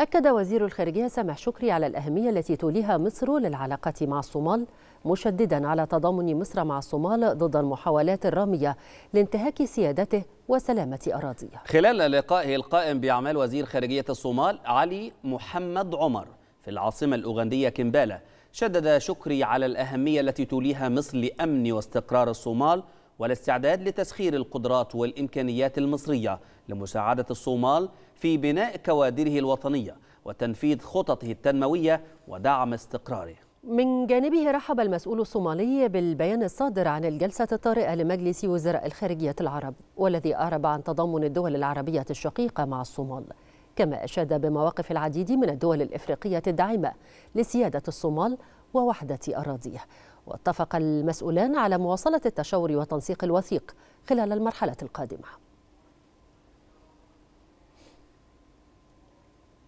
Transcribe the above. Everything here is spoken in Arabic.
أكد وزير الخارجية سامح شكري على الأهمية التي توليها مصر للعلاقة مع الصومال مشددا على تضامن مصر مع الصومال ضد المحاولات الرامية لانتهاك سيادته وسلامة أراضيه خلال لقائه القائم بأعمال وزير خارجية الصومال علي محمد عمر في العاصمة الأوغندية كيمبالا شدد شكري على الأهمية التي توليها مصر لأمن واستقرار الصومال والاستعداد لتسخير القدرات والإمكانيات المصرية لمساعدة الصومال في بناء كوادره الوطنية وتنفيذ خططه التنموية ودعم استقراره من جانبه رحب المسؤول الصومالي بالبيان الصادر عن الجلسة الطارئة لمجلس وزراء الخارجية العرب والذي أعرب عن تضامن الدول العربية الشقيقة مع الصومال كما أشاد بمواقف العديد من الدول الإفريقية الداعمة لسيادة الصومال ووحدة أراضيه واتفق المسؤولان على مواصلة التشاور وتنسيق الوثيق خلال المرحلة القادمة